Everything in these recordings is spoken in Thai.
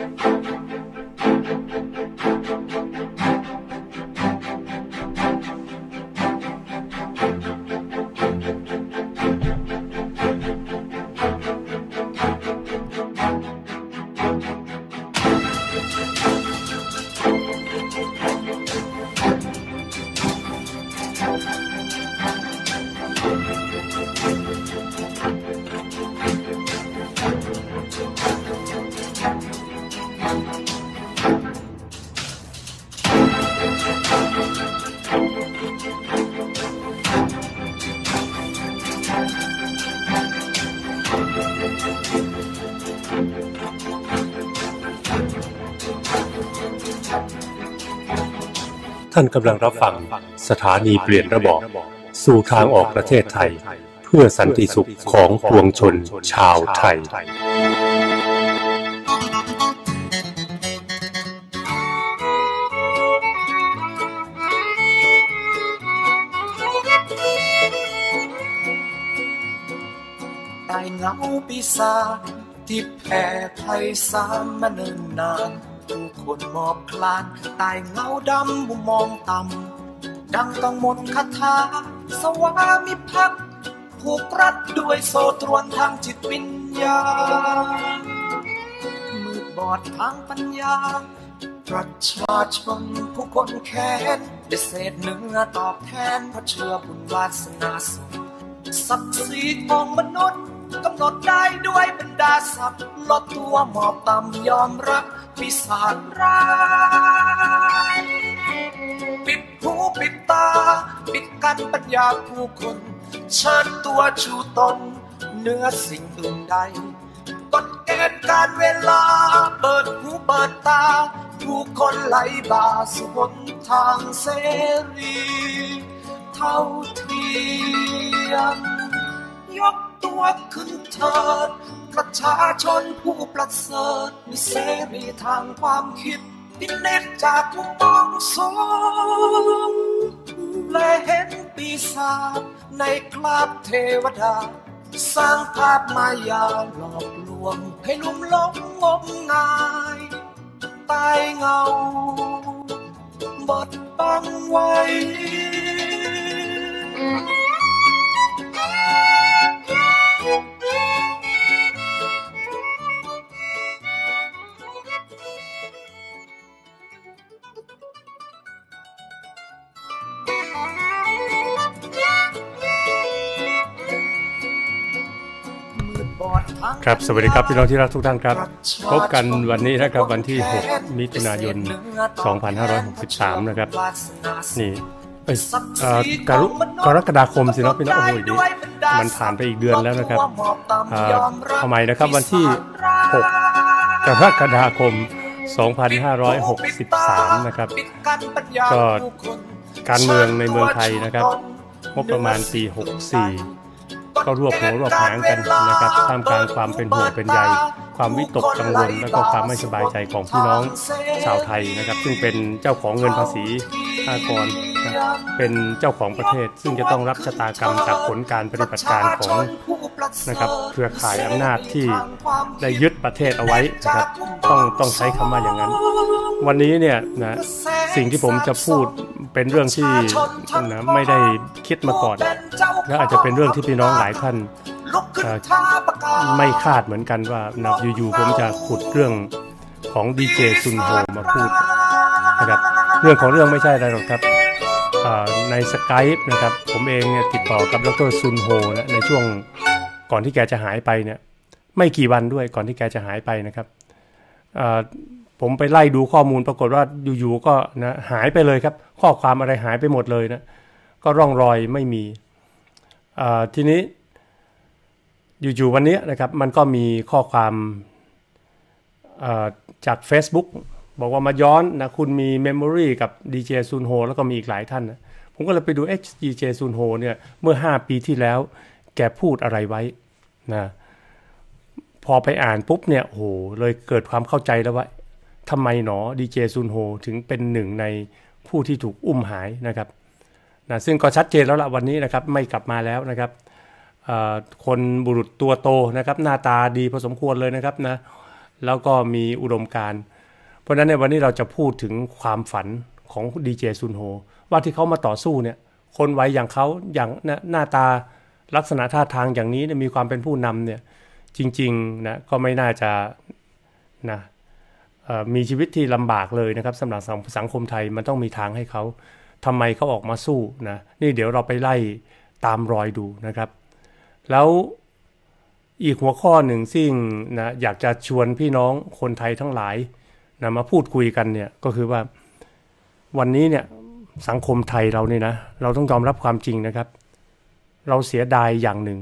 you านกำลังรับฟังสถานีเปลี่ยนระบอบ สู่ทางออกประเทศไทย เพื่อสันติสุขของปวงชนชาวไทยใต้เงาปีศาจที่แผ่ไพศาลมาเนิ่นนานบนหมอบคลานใต้เงาดำมุมมองต่ำดังกังมนคาถาสวามิภักดิ์ผูกรัดด้วยโซตรวนทางจิตวิญญาณมืดบอดทางปัญญา ประชาชนผู้คนแค้นดเศษเนื้อตอบแทนพระเชื่อบุญวาสนาสูงศักดิ์ศรีของมนุษย์กำหนดได้ด้วยบรรดาศักดิ์ลดตัวหมอบต่ำยอมรับปิศาจร้ายปิดหูปิดตา ปิดกั้นปัญญาผู้คนเชิญตัวชูตน เนื้อสิ่งอื่นใดกฎเกณฑ์การเวลาเปิดหูเปิดตา ผู้คนไหลบ่าสุหนทางเสรี เท่าเทียมยกตัวขึ้นเถิดประชาชนผู้ประเสริฐมีเสรีทางความคิดพิเนตจากทุกต้องสงและเห็นปีศาจในกราบเทวดา สร้างภาพมายาหลอกลวงให้ลุ่มลงงมงาย ตายเงาบดบังไว้ครับสวัสดีครับพี่น้องที่รักทุกท่านครับพบกันวันนี้นะครับวันที่ 6 มิถุนายน 2563 นะครับ นี่กรกรกฎาคมสินะพี่น้องโอ้ยดีมันผ่านไปอีกเดือนแล้วนะครับทำไมนะครับวันที่ 6 กรกฎาคม 2563 นะครับก็การเมืองในเมืองไทยนะครับงบประมาณปี 64ก็รวบหัวรวบหางกันนะครับท่ามกลางความเป็นห่วงเป็นใยความวิตกกังวลและก็ความไม่สบายใจของพี่น้องชาวไทยนะครับ ซึ่งเป็นเจ้าของเงินภาษีอากรเป็นเจ้าของประเทศ ซึ่งจะต้องรับชะตากรรมจากผลการปฏิบัติการของนะครับเครือข่ายอำนาจที่ได้ยึดประเทศเอาไว้นะครับต้องต้องใช้คำว่าอย่างนั้น วันนี้เนี่ยนะสิ่งที่ผมจะพูดเป็นเรื่องที่นะไม่ได้คิดมาก่อนและอาจจะเป็นเรื่องที่พี่น้องหลายายท่านไม่คาดเหมือนกันว่านะอยู่ๆผมจะขุดเรื่องของดีเจซุนโฮมาพูดนะครับเรื่องของเรื่องไม่ใช่อะไรหรอกครับในสกายนะครับผมเองเนี่ยติดต่อกับดรซุนโฮนะในช่วงก่อนที่แกจะหายไปเนี่ยไม่กี่วันด้วยก่อนที่แกจะหายไปนะครับผมไปไล่ดูข้อมูลปรากฏว่าอยู่ๆก็นะหายไปเลยครับ ข้อความอะไรหายไปหมดเลยนะก็ร่องรอยไม่มีทีนี้อยู่ ๆ วันนี้นะครับมันก็มีข้อความจาก Facebook บอกว่ามาย้อนนะ คุณมีเมมโมรีกับดีเจซูนโฮแล้วก็มีอีกหลายท่านนะผมก็เลยไปดูเอชดีเจซูนโฮเนี่ยเมื่อ 5 ปีที่แล้ว แกพูดอะไรไว้นะพอไปอ่านปุ๊บเนี่ยโหเลยเกิดความเข้าใจแล้วว่าทำไมหนอดีเจซูนโฮถึงเป็นหนึ่งในผู้ที่ถูกอุ้มหายนะครับนะซึ่งก็ชัดเจนแล้วล่ะ วันนี้นะครับ ไม่กลับมาแล้วนะครับคนบุรุษตัวโตนะครับหน้าตาดีพอสมควรเลยนะครับนะแล้วก็มีอุดมการเพราะฉะนั้นในวันนี้เราจะพูดถึงความฝันของดีเจซุนโฮว่าที่เขามาต่อสู้เนี่ยคนไวอย่างเขาอย่างหน้าตาลักษณะท่าทางอย่างนี้มีความเป็นผู้นำเนี่ยจริงๆนะก็ไม่น่าจะนะมีชีวิตที่ลำบากเลยนะครับสำหรับสังคมไทยมันต้องมีทางให้เขาทำไมเขาออกมาสู้นะนี่เดี๋ยวเราไปไล่ตามรอยดูนะครับแล้วอีกหัวข้อหนึ่งซึ่งนะอยากจะชวนพี่น้องคนไทยทั้งหลายนะมาพูดคุยกันเนี่ยก็คือว่า วันนี้เนี่ยสังคมไทยเราเนี่ยนะเราต้องยอมรับความจริงนะครับ เราเสียดายอย่างหนึ่ง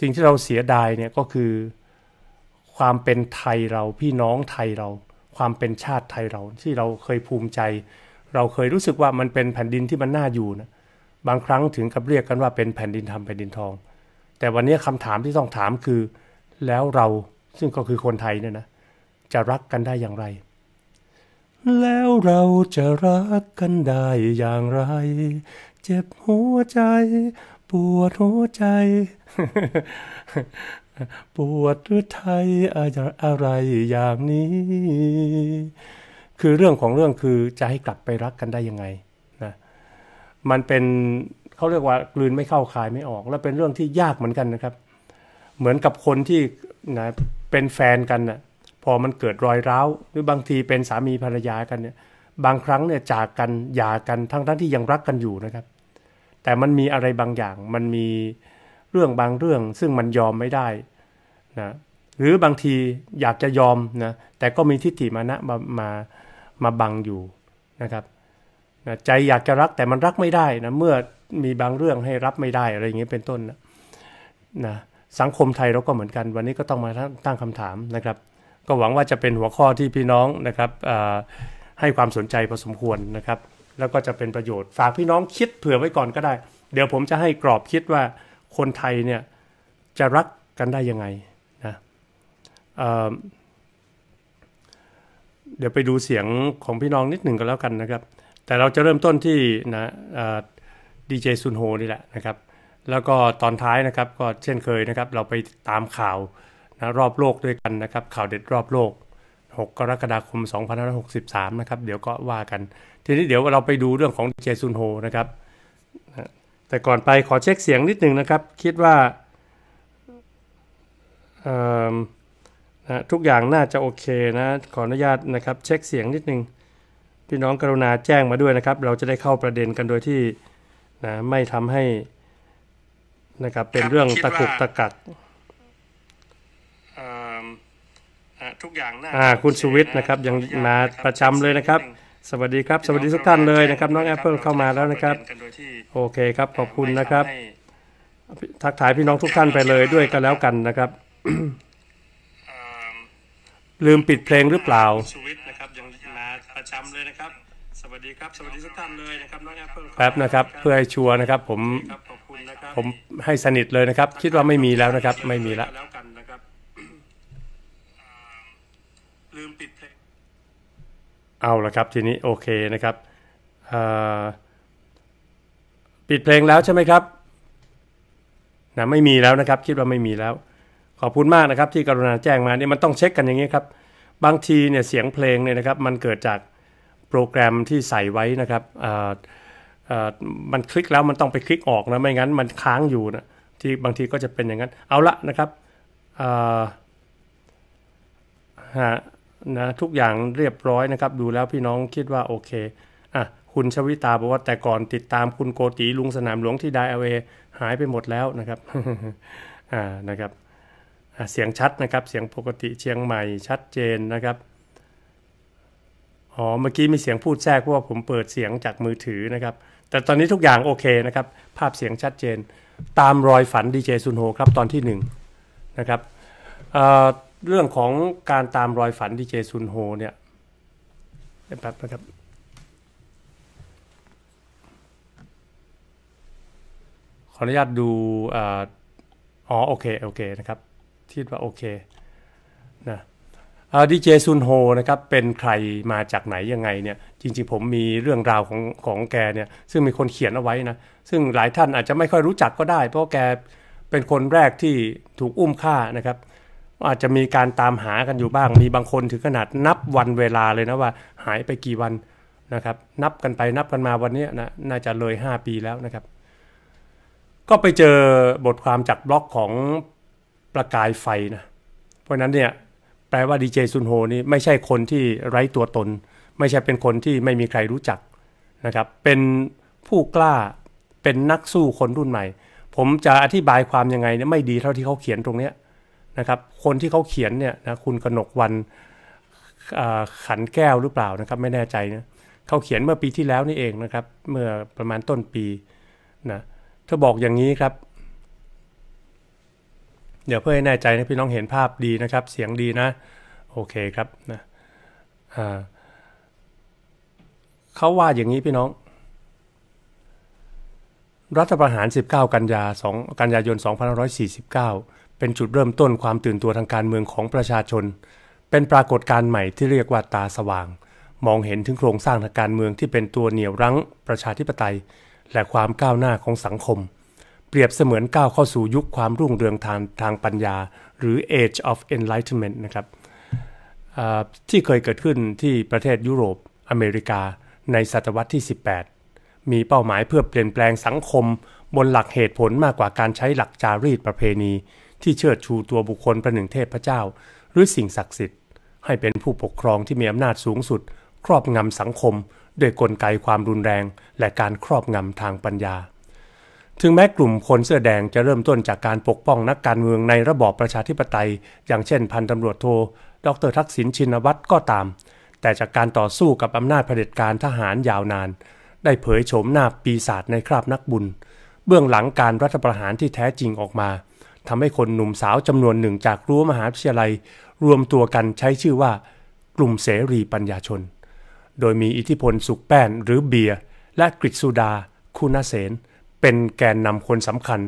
สิ่งที่เราเสียดายเนี่ยก็คือความเป็นไทยเราพี่น้องไทยเรา ความเป็นชาติไทยเราที่เราเคยภูมิใจ เราเคยรู้สึกว่ามันเป็นแผ่นดินที่มันน่าอยู่นะบางครั้งถึงกับเรียกกันว่าเป็นแผ่นดินทำแผ่นดินทองแต่วันนี้คำถามที่ต้องถามคือ แล้วเราซึ่งก็คือคนไทยเนี่ยนะ จะรักกันได้อย่างไร แล้วเราจะรักกันได้อย่างไร เจ็บหัวใจปวดหัวใจ ปวดหรือไทยอะไรอย่างนี้ คือเรื่องของเรื่องคือจะให้กลับไปรักกันได้ยังไงนะมันเป็นเขาเรียกว่ากลืนไม่เข้า คายไม่ออก และเป็นเรื่องที่ยากเหมือนกันนะครับ เหมือนกับคนที่นะเป็นแฟนกันนะ่ะพอมันเกิดรอยร้าวหรือบางทีเป็นสามีภรรยากันเนี่ยบางครั้งเนี่ยจากกันหย่ากัน ทั้งทั้งที่ยังรักกันอยู่นะครับ แต่มันมีอะไรบางอย่างมันมีเรื่องบางเรื่องซึ่งมันยอมไม่ได้นะหรือบางทีอยากจะยอมนะแต่ก็มีทิฏฐิมานะมามามาบังอยู่นะครับนะใจอยากจะรักแต่มันรักไม่ได้นะเมื่อมีบางเรื่องให้รับไม่ได้ อะไรอย่างเงี้ยเป็นต้นนะสังคมไทยเราก็เหมือนกัน วันนี้ก็ต้องมาตั้งคำถามนะครับ ก็หวังว่าจะเป็นหัวข้อที่พี่น้องนะครับให้ความสนใจพอสมควรนะครับ แล้วก็จะเป็นประโยชน์ฝากพี่น้องคิดเผื่อไว้ก่อนก็ได้ เดี๋ยวผมจะให้กรอบคิดว่าคนไทยเนี่ยจะรักกันได้ยังไงนะเเดี๋ยวไปดูเสียงของพี่น้องนิดหนึ่งก็แล้วกันนะครับ แต่เราจะเริ่มต้นที่นะดีเจซุนโฮนี่แหละนะครับแล้วก็ตอนท้ายนะครับก็เช่นเคยนะครับ เราไปตามข่าวนะรอบโลกด้วยกันนะครับ ข่าวเด็ดรอบโลก 6กรกฎาคม2563นะครับเดี๋ยวก็ว่ากัน ทีนี้เดี๋ยวเราไปดูเรื่องของดีเจซุนโฮนะครับแต่ก่อนไปขอเช็คเสียงนิดหนึ่งนะครับ คิดว่านะทุกอย่างน่าจะโอเคนะ ขออนุญาตนะครับเช็คเสียงนิดหนึ่งพี่น้องกรุณาแจ้งมาด้วยนะครับ เราจะได้เข้าประเด็นกันโดยที่นะไม่ทำให้นะครับเป็นเรื่องตะกุกตะกักทุกอย่างน่าคุณสุวิทย์นะครับ ยังมาประจำเลยนะครับ สวัสดีครับ สวัสดีทุกท่านเลยนะครับน้องแอปเปิลเข้ามาแล้วนะครับโอเคครับ ขอบคุณนะครับ ทักทายพี่น้องทุกท่านไปเลยด้วยกันแล้วกันนะครับลืมปิดเพลงหรือเปล่าสุวิทย์นะครับยังมาประจำเลยนะครับวัสดีครับ สวัสดีทุกท่านเลยนะครับน้องแอปเปิลแป๊บนะครับ เพื่อให้ชัวร์นะครับ ผมผมให้สนิทเลยนะครับ คิดว่าไม่มีแล้วนะครับ ไม่มีแล้วลืมปิดเเอาละครับ ทีนี้โอเคนะครับปิดเพลงแล้วใช่ไหมครับนะไม่มีแล้วนะครับ คิดว่าไม่มีแล้ว ขอบคุณมากนะครับที่กรุณาแจ้งมาเนี่ยมันต้องเช็คกันอย่างนี้ครับบางทีเนี่ยเสียงเพลงเนี่ยนะครับ มันเกิดจากโปรแกรมที่ใส่ไว้นะครับ มันคลิกแล้วมันต้องไปคลิกออกนะไม่งั้นมันค้างอยู่นะที่บางทีก็จะเป็นอย่างนั้น เอาละนะครับฮะนะ ทุกอย่างเรียบร้อยนะครับ ดูแล้วพี่น้องคิดว่าโอเคอ่ะคุณชวิตาบอกว่าแต่ก่อนติดตามคุณโกตีลุงสนามหลวงที่ไดเอเวหายไปหมดแล้วนะครับอ่านะครับเสียงชัดนะครับ เสียงปกติเชียงใหม่ชัดเจนนะครับอ๋อเมื่อกี้มีเสียงพูดแทรกว่าผมเปิดเสียงจากมือถือนะครับ แต่ตอนนี้ทุกอย่างโอเคนะครับ ภาพเสียงชัดเจนตามรอยฝันดีเจซุนโฮครับตอนที่ 1นนะครับเเรื่องของการตามรอยฝันดีเจซุนโฮเนี่ยแป๊บนะครับขออนุญาตดูอ๋อโอเคโอเค นะครับ ที่ว่าโอเคนะดีเจซุนโฮนะครับเป็นใครมาจากไหนยังไงเนี่ยจริงๆผมมีเรื่องราวของของแกเนี่ย ซึ่งมีคนเขียนเอาไว้นะซึ่งหลายท่านอาจจะไม่ค่อยรู้จักก็ได้ เพราะแกเป็นคนแรกที่ถูกอุ้มฆ่านะครับ อาจจะมีการตามหากันอยู่บ้าง มีบางคนถึงขนาดนับวันเวลาเลยนะว่าหายไปกี่วันนะครับ นับกันไปนับกันมาวันนี้นะน่าจะเลย 5 ปีแล้วนะครับ ก็ไปเจอบทความจากบล็อกของประกายไฟนะเพราะนั้นเนี่ยแปลว่าดีเจซุนโฮนี่ไม่ใช่คนที่ไร้ตัวตน ไม่ใช่เป็นคนที่ไม่มีใครรู้จักนะครับ เป็นผู้กล้าเป็นนักสู้คนรุ่นใหม่ ผมจะอธิบายความยังไงเนี่ยไม่ดีเท่าที่เขาเขียนตรงเนี้ยนะครับคนที่เขาเขียนเนี่ยนะคุณกนกวันขันแก้วหรือเปล่านะครับ ไม่แน่ใจนะเขาเขียนเมื่อปีที่แล้วนี่เองนะครับ เมื่อประมาณต้นปีนะเธอบอกอย่างนี้ครับเดี๋ยวเพื่อให้แน่ใจให้พี่น้องเห็นภาพดีนะครับ เสียงดีนะ โอเคครับนะเขาว่าอย่างนี้พี่น้อง รัฐประหาร 19 กันยา2กันยายน2549เป็นจุดเริ่มต้นความตื่นตัวทางการเมืองของประชาชน เป็นปรากฏการณ์ใหม่ที่เรียกว่าตาสว่าง มองเห็นถึงโครงสร้างทางการเมืองที่เป็นตัวเหนี่ยวรั้งประชาธิปไตย และความก้าวหน้าของสังคมเปรียบเสมือนก้าวเข้าสู่ยุคความรุ่งเรืองทางทางปัญญาหรือ Age of Enlightenment นะครับที่เคยเกิดขึ้นที่ประเทศยุโรปอเมริกาในศตวรรษที่ 18 มีเป้าหมายเพื่อเปลี่ยนแปลงสังคม บนหลักเหตุผลมากกว่าการใช้หลักจารีตประเพณี ที่เชิดชูตัวบุคคลประหนึ่งเทพเจ้า หรือสิ่งศักดิ์สิทธิ์ให้เป็นผู้ปกครองที่มีอำนาจสูงสุด ครอบงำสังคม ด้วยกลไกความรุนแรง และการครอบงำทางปัญญาถึงแม้กลุ่มคนเสื้อแดงจะเริ่มต้นจากการปกป้องนักการเมืองในระบอบประชาธิปไตย อย่างเช่นพันตำรวจโท ดรทักษิณชินวัตรก็ตาม แต่จากการต่อสู้กับอำนาจเผด็จการทหารยาวนาน ได้เผยโฉมหน้าปีศาจในคราบนักบุญ เบื้องหลังการรัฐประหารที่แท้จริงออกมาทำให้คนหนุ่มสาวจำนวนหนึ่งจากรั้วมหาวิทยาลัย รวมตัวกันใช้ชื่อว่า กลุ่มเสรีปัญญาชน โดยมีอิทธิพลสุกแป้นหรือเบียร์และกฤษสุดา คุณเสนเป็นแกนนำคนสำคัญ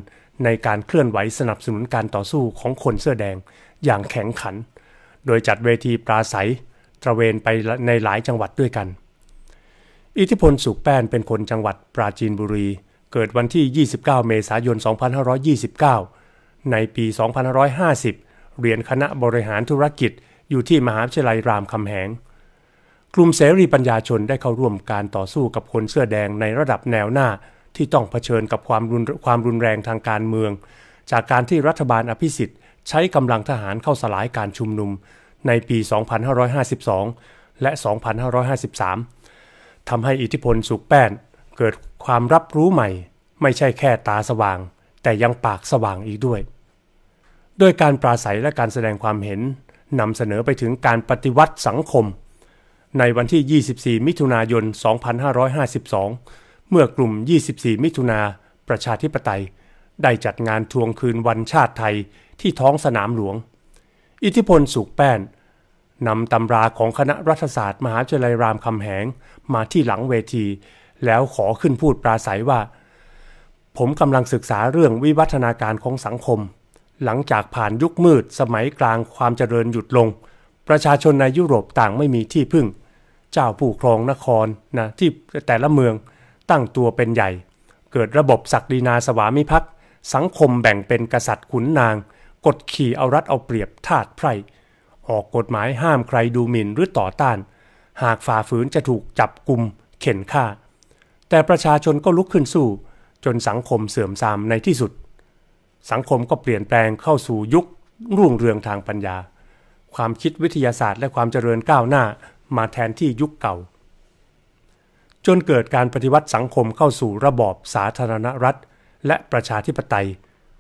ในการเคลื่อนไหวสนับสนุนการต่อสู้ของคนเสื้อแดงอย่างแข็งขัน โดยจัดเวทีปราศัยตระเวนไปในหลายจังหวัดด้วยกัน อิทธิพลสุขแป้นเป็นคนจังหวัดปราจีนบุรี เกิดวันที่ 29 เมษายน 2529 ในปี 2550 เรียนคณะบริหารธุรกิจอยู่ที่มหาวิทยาลัยรามคำแหง กลุ่มเสรีปัญญาชนได้เข้าร่วมการต่อสู้กับคนเสื้อแดงในระดับแนวหน้าที่ต้องเผชิญกับความรุนความรุนแรงทางการเมือง จากการที่รัฐบาลอภิสิทธิ์ ใช้กำลังทหารเข้าสลายการชุมนุมในปี 2552 และ 2553 ทำให้อิทธิพลสุกแป้น เกิดความรับรู้ใหม่ ไม่ใช่แค่ตาสว่าง แต่ยังปากสว่างอีกด้วย ด้วยการปราศัยและการแสดงความเห็นนำเสนอไปถึงการปฏิวัติสังคม ในวันที่ 24 มิถุนายน 2552เมื่อกลุ่ม 24 มิถุนา ประชาธิปไตย ได้จัดงานทวงคืนวันชาติไทยที่ท้องสนามหลวง อิทธิพลสุกแป้น นำตำราของคณะรัฐศาสตร์มหาวิทยาลัยรามคำแหง มาที่หลังเวที แล้วขอขึ้นพูดปราศัยว่า ผมกำลังศึกษาเรื่องวิวัฒนาการของสังคม หลังจากผ่านยุคมืดสมัยกลางความเจริญหยุดลง ประชาชนในยุโรปต่างไม่มีที่พึ่ง เจ้าผู้ครองนครนะที่แต่ละเมืองตั้งตัวเป็นใหญ่ เกิดระบบศักดินาสวามิภักดิ์สังคมแบ่งเป็นกษัตริย์ขุนนาง กดขี่เอารัดเอาเปรียบทาสไพร่ ออกกฎหมายห้ามใครดูหมิ่นหรือต่อต้าน หากฝ่าฝืนจะถูกจับกลุ่มเข็นฆ่า แต่ประชาชนก็ลุกขึ้นสู้จนสังคมเสื่อมทรามในที่สุด สังคมก็เปลี่ยนแปลงเข้าสู่ยุครุ่งเรืองทางปัญญา ความคิดวิทยาศาสตร์ และความเจริญก้าวหน้ามาแทนที่ยุคเก่าจนเกิดการปฏิวัติสังคมเข้าสู่ระบอบสาธารณรัฐ และประชาธิปไตย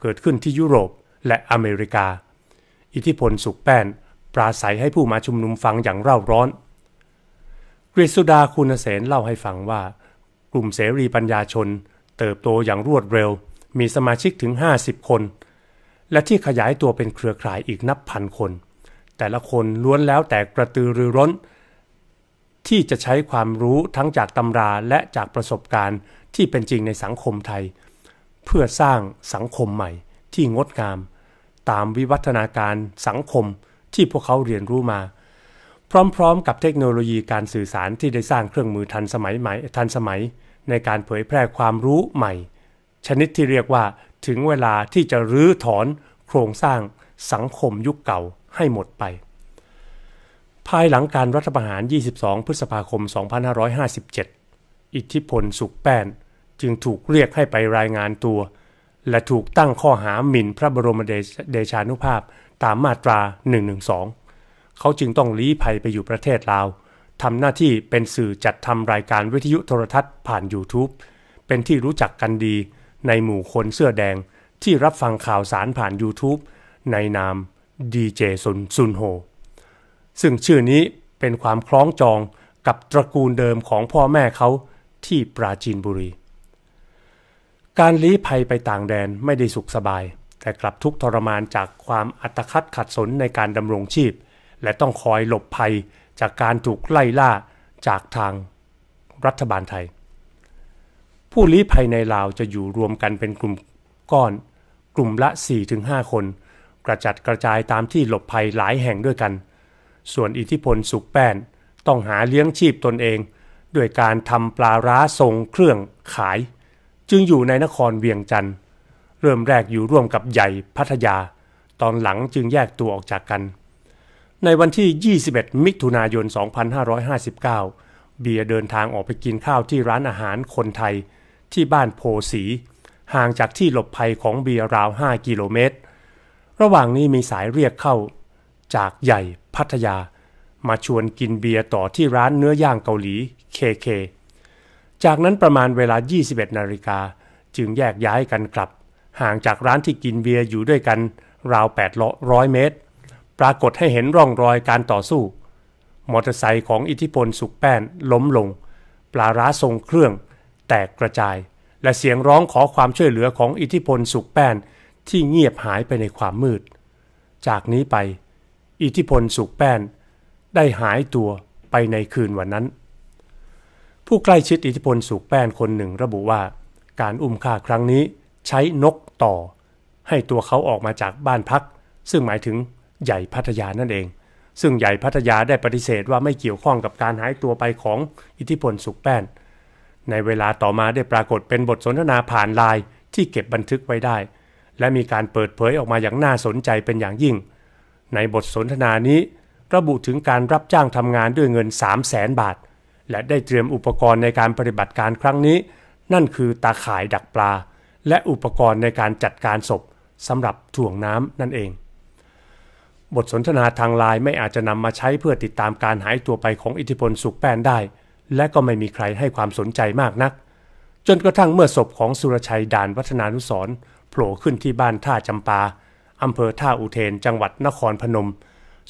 เกิดขึ้นที่ยุโรปและอเมริกา อิทธิพลสุกแป้น ปราศัยให้ผู้มาชุมนุมฟังอย่างเร่าร้อนกฤษดาคุณเสนเล่าให้ฟังว่า กลุ่มเสรีปัญญาชน เติบโตอย่างรวดเร็วมีสมาชิกถึง 50 คน และที่ขยายตัวเป็นเครือข่ายอีกนับพันคน แต่ละคนล้วนแล้วแต่กระตือรือร้นที่จะใช้ความรู้ทั้งจากตำราและจากประสบการณ์ที่เป็นจริงในสังคมไทย เพื่อสร้างสังคมใหม่ที่งดงาม ตามวิวัฒนาการสังคมที่พวกเขาเรียนรู้มา พร้อม ๆ กับเทคโนโลยีการสื่อสารที่ได้สร้างเครื่องมือทันสมัยใหม่ทันสมัย ในการเผยแพร่ความรู้ใหม่ ชนิดที่เรียกว่าถึงเวลาที่จะรื้อถอนโครงสร้างสังคมยุคเก่าให้หมดไปภายหลังการรัฐประหาร 22 พฤษภาคม 2557 อิทธิพลสุขแป้น จึงถูกเรียกให้ไปรายงานตัว และถูกตั้งข้อหาหมิ่นพระบรมเดชานุภาพตามมาตรา 112 เขาจึงต้องลี้ภัยไปอยู่ประเทศลาว ทำหน้าที่เป็นสื่อจัดทำรายการวิทยุโทรทัศน์ผ่าน YouTube เป็นที่รู้จักกันดีในหมู่คนเสื้อแดงที่รับฟังข่าวสารผ่าน YouTube ในนามดีเจซุนซุนโฮซึ่งชื่อนี้เป็นความคล้องจองกับตระกูลเดิมของพ่อแม่เขาที่ปราจีนบุรี การลี้ภัยไปต่างแดนไม่ได้สุขสบาย แต่กลับทุกทรมานจากความอัตคัดขัดสนในการดำรงชีพ และต้องคอยหลบภัยจากการถูกไล่ล่าจากทางรัฐบาลไทย ผู้ลี้ภัยในลาวจะอยู่รวมกันเป็นกลุ่มก้อน กลุ่มละ 4-5 คนกระจัดกระจายตามที่หลบภัยหลายแห่งด้วยกันส่วนอิทธิพลสุกแป้น ต้องหาเลี้ยงชีพตนเองด้วยการทำปลาร้าทรงเครื่องขาย จึงอยู่ในนครเวียงจันทร์ เริ่มแรกอยู่ร่วมกับใหญ่พัทยา ตอนหลังจึงแยกตัวออกจากกัน ในวันที่ 21 มิถุนายน 2559 เบียเดินทางออกไปกินข้าวที่ร้านอาหารคนไทยที่บ้านโพสี ห่างจากที่หลบภัยของเบียราว5กิโลเมตร ระหว่างนี้มีสายเรียกเข้าจากใหญ่พัทยา มาชวนกินเบียร์ต่อที่ร้านเนื้อย่างเกาหลีเคเค จากนั้นประมาณเวลา 21นาฬิกาจึงแยกย้ายกันกลับ ห่างจากร้านที่กินเบียร์อยู่ด้วยกัน ราว800 เมตร ปรากฏให้เห็นร่องรอยการต่อสู้ มอเตอร์ไซค์ของอิทธิพลสุกแป้นล้มลง ปลาร้าทรงเครื่อง แตกกระจาย และเสียงร้องขอความช่วยเหลือของอิทธิพลสุกแป้นที่เงียบหายไปในความมืด จากนี้ไปอิทธิพลสุกแป้น ได้หายตัวไปในคืนวันนั้น ผู้ใกล้ชิดอิทธิพลสุกแป้น คนหนึ่งระบุว่า การอุ้มฆ่าครั้งนี้ใช้นกต่อ ให้ตัวเขาออกมาจากบ้านพัก ซึ่งหมายถึงใหญ่พัทยานั่นเอง ซึ่งใหญ่พัทยาได้ปฏิเสธว่าไม่เกี่ยวข้องกับการหายตัวไปของอิทธิพลสุกแป้น ในเวลาต่อมาได้ปรากฏเป็นบทสนทนาผ่านไลน์ที่เก็บบันทึกไว้ได้ และมีการเปิดเผยออกมาอย่างน่าสนใจเป็นอย่างยิ่งในบทสนทนานี้ ระบุถึงการรับจ้างทำงานด้วยเงิน 3 0 0แสนบาท และได้เตรียมอุปกรณ์ในการปฏิบัติการครั้งนี้ นั่นคือตาข่ายดักปลา และอุปกรณ์ในการจัดการศพสำหรับถ่วงน้ำนั่นเอง บทสนทนาทางไลน์ไม่อาจจะนำมาใช้เพื่อติดตามการหายตัวไปของอิทธิพลสุกแป้นได้ และก็ไม่มีใครให้ความสนใจมากนัก จนกระทั่งเมื่อศพของสุรชัยด่านวัฒนานุสรโผล่ขึ้นที่บ้านท่าจำปาอำเภอท่าอุเทนจังหวัดนครพนม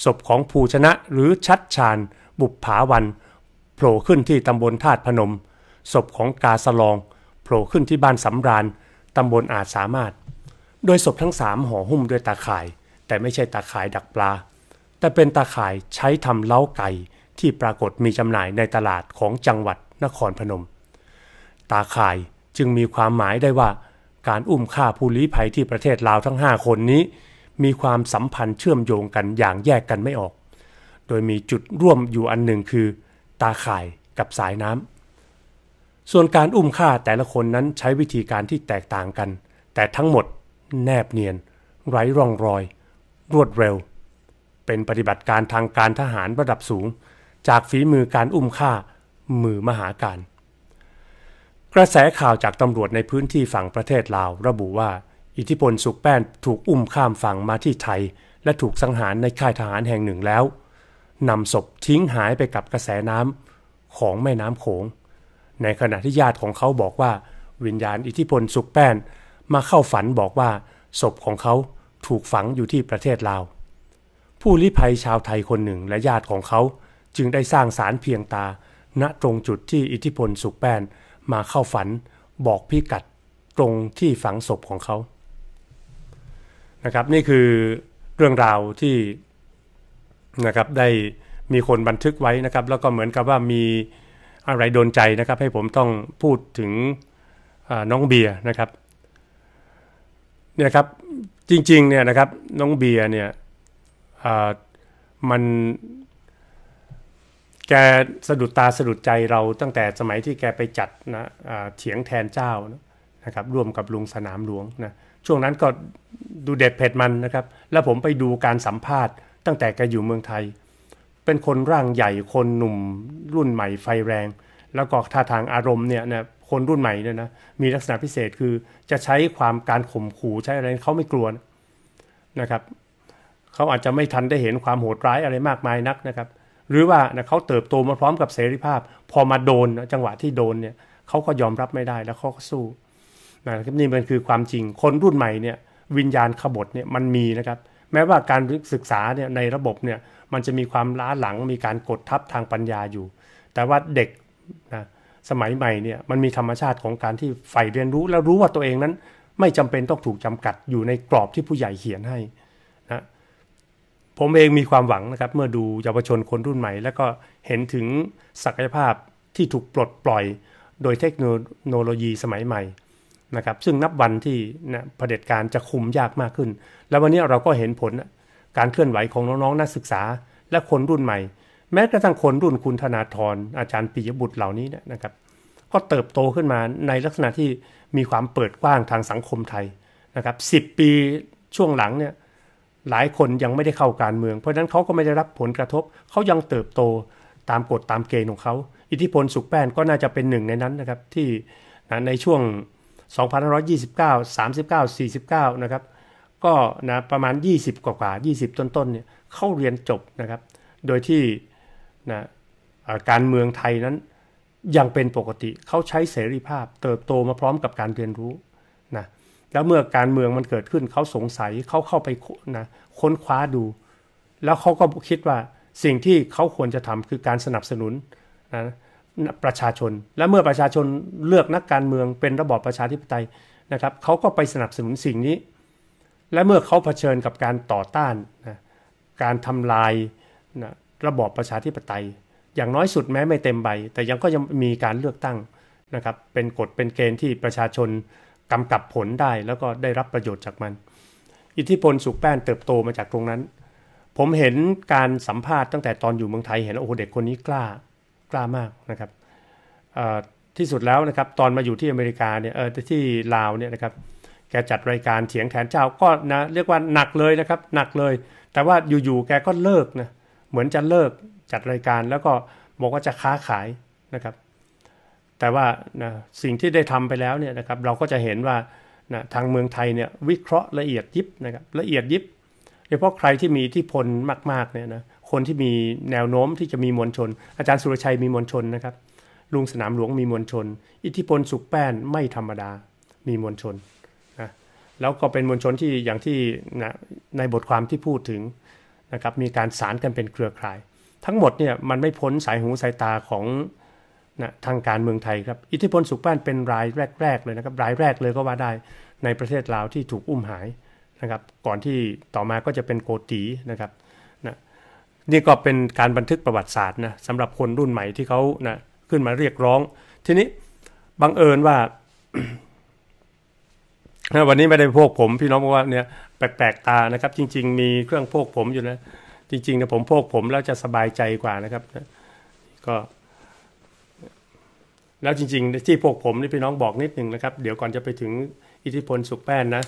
ศพของภูชนะหรือชัดชานบุบผาวันโผล่ขึ้นที่ ตำบลธาตุพนม ศพของกาสลอง โผล่ขึ้นที่บ้านสำราญตำบลอาจสามารถ โดยศพทั้งสามห่อหุ้มด้วยตาข่าย แต่ไม่ใช่ตาข่ายดักปลา แต่เป็นตาข่ายใช้ทำเล้าไก่ที่ปรากฏมีจำหน่ายในตลาดของจังหวัดนครพนม ตาข่ายจึงมีความหมายได้ว่าการอุ้มฆ่าผู้ลี้ภัยที่ประเทศลาวทั้ง 5 คนนี้มีความสัมพันธ์เชื่อมโยงกันอย่างแยกกันไม่ออก โดยมีจุดร่วมอยู่อันหนึ่งคือตาข่ายกับสายน้ำ ส่วนการอุ้มฆ่าแต่ละคนนั้นใช้วิธีการที่แตกต่างกัน แต่ทั้งหมดแนบเนียน ไร้ร่องรอย รวดเร็ว เป็นปฏิบัติการทางการทหารระดับสูง จากฝีมือการอุ้มฆ่ามือมหาการกระแสข่าวจากตำรวจในพื้นที่ฝั่งประเทศลาว ระบุว่า อิทธิพลสุกแป้นถูกอุ้มข้ามฝั่งมาที่ไทย และถูกสังหารในค่ายทหารแห่งหนึ่งแล้วนำศพทิ้งหายไปกับกระแสน้ำของแม่น้ำโขง ในขณะที่ญาติของเขาบอกว่า วิญญาณอิทธิพลสุกแป้นมาเข้าฝันบอกว่า ศพของเขาถูกฝังอยู่ที่ประเทศลาว ผู้ลี้ภัยชาวไทยคนหนึ่งและญาติของเขา จึงได้สร้างสารเพียงตา ณตรงจุดที่อิทธิพลสุกแป้นมาเข้าฝันบอกพิกัดตรงที่ฝังศพของเขานะครับ นี่คือเรื่องราวที่นะครับได้มีคนบันทึกไว้นะครับ แล้วก็เหมือนกับว่ามีอะไรโดนใจนะครับ ให้ผมต้องพูดถึงน้องเบียร์นะครับเนี่ยครับ จริงๆเนี่ยนะครับน้องเบียร์เนี่ยมันแกสะดุดตาสะดุดใจเราตั้งแต่สมัยที่แกไปจัดนะเถียงแทนเจ้านะครับร่วมกับลุงสนามหลวงนะช่วงนั้นก็ดูเด็ดเผ็ดมันนะครับ แล้วผมไปดูการสัมภาษณ์ ตั้งแต่แกอยู่เมืองไทย เป็นคนร่างใหญ่คนหนุ่มรุ่นใหม่ไฟแรง แล้วก็ท่าทางอารมณ์เนี่ยนะคนรุ่นใหม่เนี่ยนะมีลักษณะพิเศษคือจะใช้ความการข่มขู่ใช้อะไรเขาไม่กลัวนะครับเขาอาจจะไม่ทันได้เห็นความโหดร้ายอะไรมากมายนักนะครับหรือว่าเขาเติบโตมาพร้อมกับเสรีภาพพอมาโดนจังหวะที่โดนเนี่ยเขาก็ยอมรับไม่ได้แล้วเขาก็สู้นะครับนี่มันคือความจริงคนรุ่นใหม่เนี่ยวิญญาณขบฏเนี่ยมันมีนะครับ แม้ว่าการศึกษาเนี่ยในระบบเนี่ยมันจะมีความล้าหลังมีการกดทับทางปัญญาอยู่ แต่ว่าเด็กนะสมัยใหม่เนี่ยมันมีธรรมชาติของการที่ใฝ่เรียนรู้แล้วรู้ว่าตัวเองนั้นไม่จำเป็นต้องถูกจำกัดอยู่ในกรอบที่ผู้ใหญ่เขียนให้ผมเองมีความหวังนะครับเมื่อดูเยาวชนคนรุ่นใหม่ แล้วก็เห็นถึงศักยภาพที่ถูกปลดปล่อยโดยเทคโนโลยีสมัยใหม่นะครับซึ่งนับวันที่นะเผด็จการจะคุมยากมากขึ้น แล้ววันนี้เราก็เห็นผลการเคลื่อนไหวของน้องๆนักศึกษาและคนรุ่นใหม่ แม้กระทั่งคนรุ่นคุณธนาธรอาจารย์ปิยบุตรเหล่านี้นะครับก็เติบโตขึ้นมาในลักษณะที่มีความเปิดกว้างทางสังคมไทยนะครับสิปีช่วงหลังเนี่ยหลายคนยังไม่ได้เข้าการเมือง เพราะฉะนั้นเขาก็ไม่ได้รับผลกระทบเขายังเติบโตตามกฎตามเกณฑ์ของเขาอิทธิพลสุกแป้นก็น่าจะเป็นหนึ่งในนั้นนะครับ ที่ในช่วง2529 39 49นะครับก็นะประมาณ 20 กว่ากว่า20 ต้น ๆเนี่ยเข้าเรียนจบนะครับ โดยที่นะการเมืองไทยนั้นยังเป็นปกติ เขาใช้เสรีภาพ เติบโตมาพร้อมกับการเรียนรู้แล้วเมื่อการเมืองมันเกิดขึ้นเขาสงสัยเขาเข้าไปนะค้นคว้าดู แล้วเขาก็คิดว่าสิ่งที่เขาควรจะทำคือการสนับสนุนนะประชาชน และเมื่อประชาชนเลือกนักการเมืองเป็นระบอบประชาธิปไตยนะครับเขาก็ไปสนับสนุนสิ่งนี้ และเมื่อเขาเผชิญกับการต่อต้านนะการทำลายนะระบอบประชาธิปไตย อย่างน้อยสุดแม้ไม่เต็มใบ แต่ยังก็ยังมีการเลือกตั้งนะครับ เป็นกฎเป็นเกณฑ์ที่ประชาชนกำกับผลได้แล้วก็ได้รับประโยชน์จากมัน อิทธิพลสุกแป้นเติบโตมาจากตรงนั้น ผมเห็นการสัมภาษณ์ตั้งแต่ตอนอยู่เมืองไทยเห็นโอ้โหเด็กคนนี้กล้ากล้ามากนะครับที่สุดแล้วนะครับตอนมาอยู่ที่อเมริกาเนี่ยที่ลาวเนี่ยนะครับ แกจัดรายการเถียงแทนเจ้าก็นะเรียกว่าหนักเลยนะครับ หนักเลย แต่ว่าอยู่ๆแกก็เลิกนะเหมือนจะเลิกจัดรายการแล้วก็บอกว่าจะค้าขายนะครับแต่ว่านะสิ่งที่ได้ทำไปแล้วเนี่ยนะครับเราก็จะเห็นว่านะทางเมืองไทยเนี่ยวิเคราะห์ละเอียดยิบนะครับละเอียดยิบโดยเฉพาะใครที่มีที่พลมากๆเนี่ยนะคนที่มีแนวโน้มที่จะมีมวลชน อาจารย์สุรชัยมีมวลชนนะครับลุงสนามหลวงมีมวลชน อิทธิพลสุขแป้นไม่ธรรมดามีมวลชนนะแล้วก็เป็นมวลชนที่อย่างที่นะในบทความที่พูดถึงนะครับมีการสารกันเป็นเครือข่าย ทั้งหมดเนี่ยมันไม่พ้นสายหูสายตาของนะทางการเมืองไทยครับอิทธิพลสุขบ้านเป็นรายแรกๆเลยนะครับรายแรกเลยก็ว่าได้ในประเทศลาวที่ถูกอุ้มหายนะครับ ก่อนที่ต่อมาก็จะเป็นโกตีนะครับนะนี่ก็เป็นการบันทึกประวัติศาสตร์นะสำหรับคนรุ่นใหม่ที่เขานะขึ้นมาเรียกร้องทีนี้บังเอิญว่าวันนี้ไม่ได้พวกผมพี่น้องบอกว่าเนี่ยแปลก ๆ ตานะครับ จริง ๆ มีเครื่องพวกผมอยู่นะจริงๆนะผมพวกผมแล้วจะสบายใจกว่านะครับก็แล้วจริงๆ ที่พวกผมนี่พี่น้องบอกนิดนึงนะครับ เดี๋ยวก่อนจะไปถึงอิทธิพลสุกแป้นนะ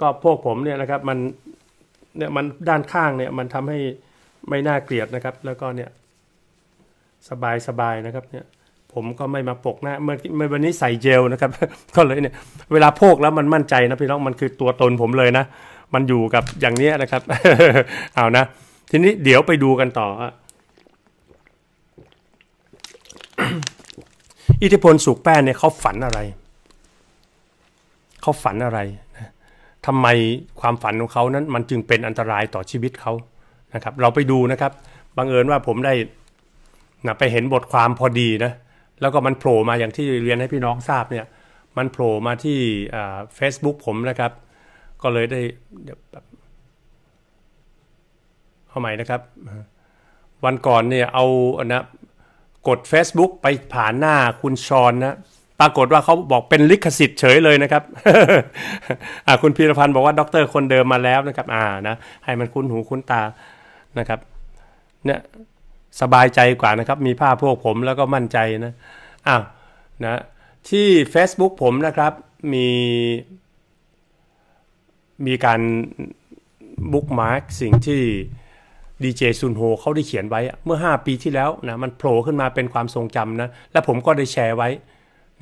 ก็พวกผมเนี่ยนะครับมันเนี่ยมันด้านข้างเนี่ยมันทำให้ไม่น่าเกลียดนะครับ แล้วก็เนี่ยสบายสบายนะครับ เนี่ย ผมก็ไม่มาปกหน้าเมื่อเมื่อวันนี้ใส่เจลนะครับ ก็เลยเนี่ย เวลาโพกแล้วมันมั่นใจนะพี่น้องมันคือตัวตนผมเลยนะ มันอยู่กับอย่างนี้นะครับ เอานะ ทีนี้เดี๋ยวไปดูกันต่ออิทธิพลสุกแป้นเนี่ยเขาฝันอะไร เขาฝันอะไร ทํทำไมความฝันของเขานั้นมันจึงเป็นอันตรายต่อชีวิตเขานะครับ เราไปดูนะครับ บังเอิญว่าผมได้นะไปเห็นบทความพอดีนะ แล้วก็มันโผล่มาอย่างที่เรียนให้พี่น้องทราบเนี่ย มันโผล่มาที่เฟซบุ๊กผมนะครับ ก็เลยได้ เข้าใหม่นะครับ วันก่อนเนี่ย เอานะกด Facebook ไปผ่านหน้าคุณชอนนะปรากฏว่าเขาบอกเป็นลิขสิทธิ์เฉยเลยนะครับ คุณพีรพันธ์บอกว่าด็อกเตอร์คนเดิมมาแล้วนะครับอ่านะให้มันคุ้นหูคุ้นตานะครับเนี่ยสบายใจกว่านะครับ มีภาพพวกผมแล้วก็มั่นใจนะอ้าวนะ ที่ Facebook ผมนะครับมี มีการบุ๊กมาร์กสิ่งที่ดีเจซุนโฮเขาได้เขียนไว้เมื่อ 5 ปีที่แล้วนะมันโผล่ขึ้นมาเป็นความทรงจำนะ และผมก็ได้แชร์ไว้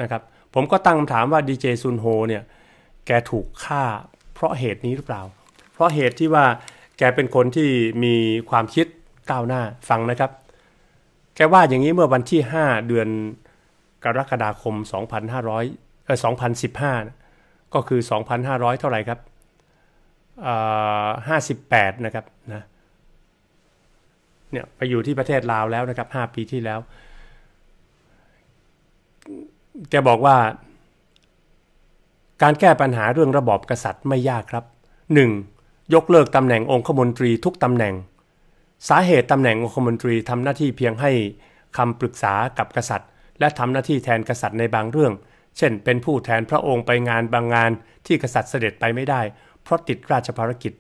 นะครับ ผมก็ตั้งคำถามว่าดีเจซุนโฮเนี่ยแกถูกฆ่าเพราะเหตุนี้หรือเปล่า เพราะเหตุที่ว่าแกเป็นคนที่มีความคิดก้าวหน้าฟังนะครับ แกว่าอย่างนี้เมื่อวันที่ 5 เดือนกรกฎาคม 2500เออ2015 ก็คือ 2,500 เท่าไหร่ครับ 58 นะครับนะเนี่ยไปอยู่ที่ประเทศลาวแล้วนะครับห้าปีที่แล้วแกบอกว่า การแก้ปัญหาเรื่องระบอบกษัตริย์ไม่ยากครับ 1. ยกเลิกตำแหน่งองคมนตรีทุกตำแหน่งสาเหตุตำแหน่งองคมนตรีทำหน้าที่เพียงให้คำปรึกษากับกษัตริย์ และทำหน้าที่แทนกษัตริย์ในบางเรื่อง เช่น เป็นผู้แทนพระองค์ไปงานบางงานที่กษัตริย์เสด็จไปไม่ได้ เพราะติดราชภารกิจ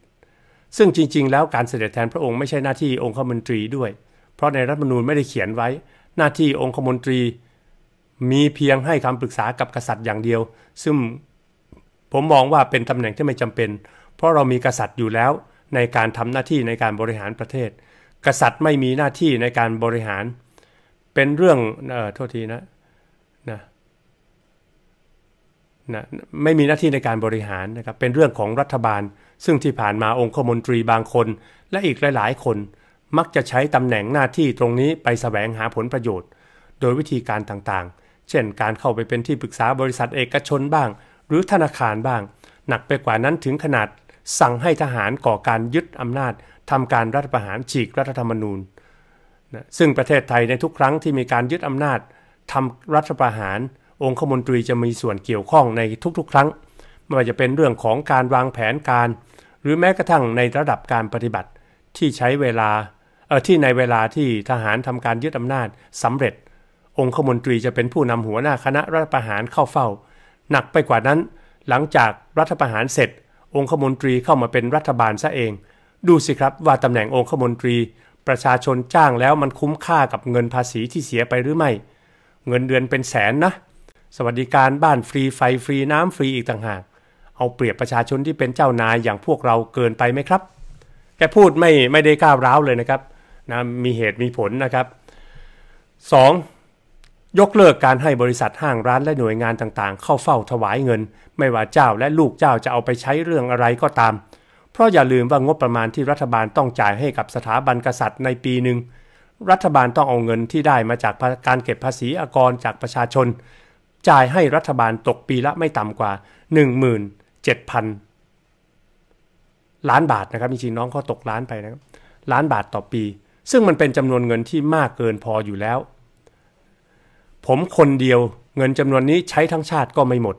ซึ่งจริง ๆ แล้วการเสด็จแทนพระองค์ ไม่ใช่หน้าที่องคมนตรีด้วย เพราะในรัฐธรรมนูญไม่ได้เขียนไว้ หน้าที่องคมนตรี มีเพียงให้คำปรึกษากับกษัตริย์อย่างเดียว ซึ่งผมมองว่าเป็นตำแหน่งที่ไม่จำเป็น เพราะเรามีกษัตริย์อยู่แล้วในการทำหน้าที่ในการบริหารประเทศ กษัตริย์ไม่มีหน้าที่ในการบริหารเป็นเรื่องเออโทษทีนะนะไม่มีหน้าที่ในการบริหารนะครับเป็นเรื่องของรัฐบาล ซึ่งที่ผ่านมาองคมนตรีบางคน และอีกหลายๆคน มักจะใช้ตำแหน่งหน้าที่ตรงนี้ไปสแสวงหาผลประโยชน์ โดยวิธีการต่างๆ เช่นการเข้าไปเป็นที่ปรึกษาบริษัทเอกชนบ้าง หรือธนาคารบ้าง หนักไปกว่านั้นถึงขนาดสั่งให้ทหารก่อการยึดอำนาจทำการรัฐประหารฉีกรัฐธรรมนูญนะซึ่งประเทศไทยในทุกครั้งที่มีการยึดอำนาจทำรัฐประหารองคมนตรีจะมีส่วนเกี่ยวข้องในทุกๆ ครั้งไม่ว่าจะเป็นเรื่องของการวางแผนการ หรือแม้กระทั่งในระดับการปฏิบัติที่ใช้เวลาเออที่ในเวลาที่ทหารทำการยึดอานาจสำเร็จ องคมนตรีจะเป็นผู้นำหัวหน้าคณะรัฐประหารเข้าเฝ้า หนักไปกว่านั้น หลังจากรัฐประหารเสร็จ องคมนตรีเข้ามาเป็นรัฐบาลซะเอง ดูสิครับว่าตำแหน่งองคมนตรีประชาชนจ้างแล้วมันคุ้มค่ากับเงินภาษีที่เสียไปหรือไม่ เงินเดือนเป็นแสนนะสวัสดิการบ้านฟรีไฟฟรีน้ำฟรีอีกต่างหากเอาเปรียบประชาชนที่เป็นเจ้านายอย่างพวกเราเกินไปไหมครับ แกพูดไม่ไม่ได้ก้าวร้าวเลยนะครับนะมีเหตุมีผลนะครับ 2. ยกเลิกการให้บริษัทห้างร้านและหน่วยงานต่างๆ เข้าเฝ้าถวายเงิน ไม่ว่าเจ้าและลูกเจ้าจะเอาไปใช้เรื่องอะไรก็ตาม เพราะอย่าลืมว่างบประมาณที่รัฐบาลต้องจ่ายให้กับสถาบันกษัตริย์ในปีหนึ่งรัฐบาลต้องเอาเงินที่ได้มาจากการเก็บภาษีอากรจากประชาชนจ่ายให้รัฐบาลตกปีละ ไม่ต่ำกว่า17,000ล้านบาทนะครับ จริงๆน้องเขาตกล้านไปนะครับล้านบาทต่อปี ซึ่งมันเป็นจำนวนเงินที่มากเกินพออยู่แล้ว ผมคนเดียวเงินจำนวนนี้ใช้ทั้งชาติก็ไม่หมด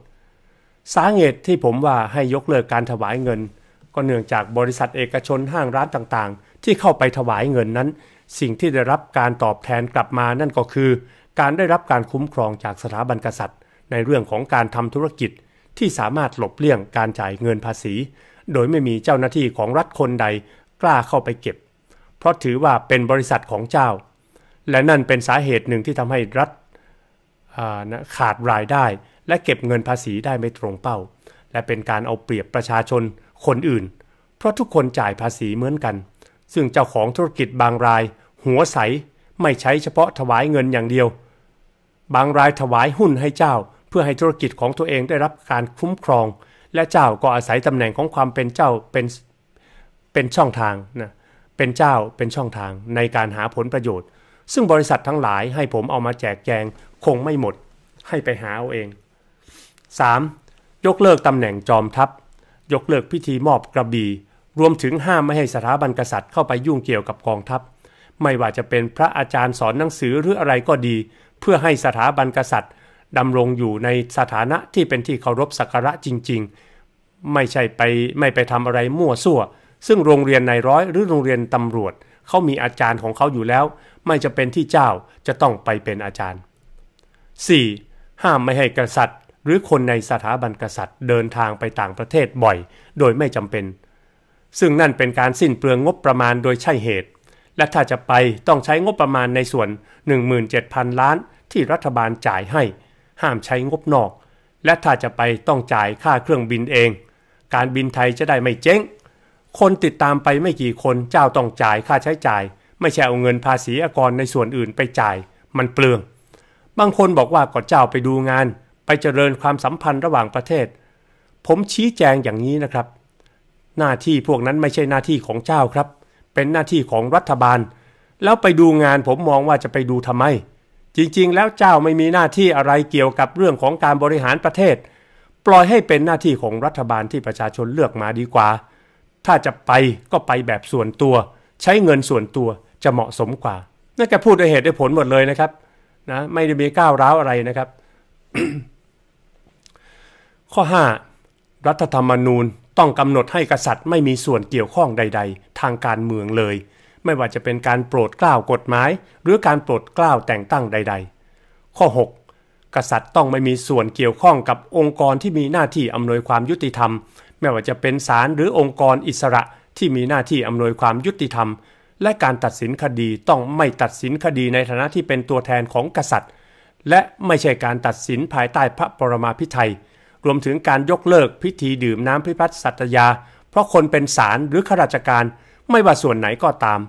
สาเหตุที่ผมว่าให้ยกเลิกการถวายเงิน ก็เนื่องจากบริษัทเอกชนห้างร้านต่างๆ ที่เข้าไปถวายเงินนั้น สิ่งที่ได้รับการตอบแทนกลับมานั่นก็คือการได้รับการคุ้มครองจากสถาบันกษัตริย์ ในเรื่องของการทำธุรกิจที่สามารถหลบเลี่ยงการจ่ายเงินภาษี โดยไม่มีเจ้าหน้าที่ของรัฐคนใดกล้าเข้าไปเก็บ เพราะถือว่าเป็นบริษัทของเจ้า และนั่นเป็นสาเหตุหนึ่งที่ทำให้รัฐขาดรายได้ และเก็บเงินภาษีได้ไม่ตรงเป้า และเป็นการเอาเปรียบประชาชนคนอื่น เพราะทุกคนจ่ายภาษีเหมือนกัน ซึ่งเจ้าของธุรกิจบางรายหัวใสไม่ใช้เฉพาะถวายเงินอย่างเดียว บางรายถวายหุ้นให้เจ้าเพื่อให้ธุรกิจของตัวเองได้รับการคุ้มครอง และเจ้าก็อาศัยตำแหน่งของความเป็นเจ้าเป็นเป็นช่องทางนะเป็นเจ้าเป็นช่องทางในการหาผลประโยชน์ ซึ่งบริษัททั้งหลายให้ผมเอามาแจกแจงคงไม่หมดให้ไปหาเอาเอง 3. ยกเลิกตำแหน่งจอมทัพ ยกเลิกพิธีมอบกระบี่รวมถึงห้ามไม่ให้สถาบันกษัตริย์เข้าไปยุ่งเกี่ยวกับกองทัพไม่ว่าจะเป็นพระอาจารย์สอนหนังสือหรืออะไรก็ดี เพื่อให้สถาบันกษัตริย์ดำรงอยู่ในสถานะที่เป็นที่เคารพสักการะจริง ๆ ไม่ใช่ไปไม่ไปทำอะไรมั่วซั่ว ซึ่งโรงเรียนนายร้อยหรือโรงเรียนตำรวจเขามีอาจารย์ของเขาอยู่แล้ว ไม่จะเป็นที่เจ้าจะต้องไปเป็นอาจารย์ 4. ห้ามไม่ให้กษัตริย์ หรือคนในสถาบันกษัตริย์เดินทางไปต่างประเทศบ่อย โดยไม่จำเป็น ซึ่งนั่นเป็นการสิ้นเปลืองงบประมาณโดยใช่เหตุและถ้าจะไปต้องใช้งบประมาณในส่วน 17,000 ล้านที่รัฐบาลจ่ายให้ ห้ามใช้งบนอก และถ้าจะไปต้องจ่ายค่าเครื่องบินเอง การบินไทยจะได้ไม่เจ๊ง คนติดตามไปไม่กี่คนเจ้าต้องจ่ายค่าใช้จ่าย ไม่ใช่เอาเงินภาษีอากรในส่วนอื่นไปจ่ายมันเปลือง บางคนบอกว่ากอเจ้าไปดูงาน ไปเจริญความสัมพันธ์ระหว่างประเทศ ผมชี้แจงอย่างนี้นะครับ หน้าที่พวกนั้นไม่ใช่หน้าที่ของเจ้าครับเป็นหน้าที่ของรัฐบาล แล้วไปดูงานผมมองว่าจะไปดูทำไม จริงๆ แล้วเจ้าไม่มีหน้าที่อะไรเกี่ยวกับเรื่องของการบริหารประเทศ ปล่อยให้เป็นหน้าที่ของรัฐบาลที่ประชาชนเลือกมาดีกว่า ถ้าจะไปก็ไปแบบส่วนตัว ใช้เงินส่วนตัวจะเหมาะสมกว่านั่นแกพูดด้วยเหตุด้วยผลหมดเลยนะครับ นะ ไม่ได้มีก้าวร้าวอะไรนะครับข้อ5รัฐธรรมนูญต้องกำหนดให้กษัตริย์ไม่มีส่วนเกี่ยวข้องใดๆ ทางการเมืองเลย ไม่ว่าจะเป็นการโปรดเกล้ากฎหมายหรือการโปรดเกล้าแต่งตั้งใด ๆ ข้อ6กษัตริย์ต้องไม่มีส่วนเกี่ยวข้องกับองค์กรที่มีหน้าที่อำนวยความยุติธรรมไม่ว่าจะเป็นศาลหรือองค์กรอิสระที่มีหน้าที่อำนวยความยุติธรรม และการตัดสินคดีต้องไม่ตัดสินคดีในฐานะที่เป็นตัวแทนของกษัตริย์ และไม่ใช่การตัดสินภายใต้พระปรมาภิไธยรวมถึงการยกเลิกพิธีดื่มน้ำพิพัฒน์สัตยา เพราะคนเป็นสารหรือข้าราชการไม่ว่าส่วนไหนก็ตาม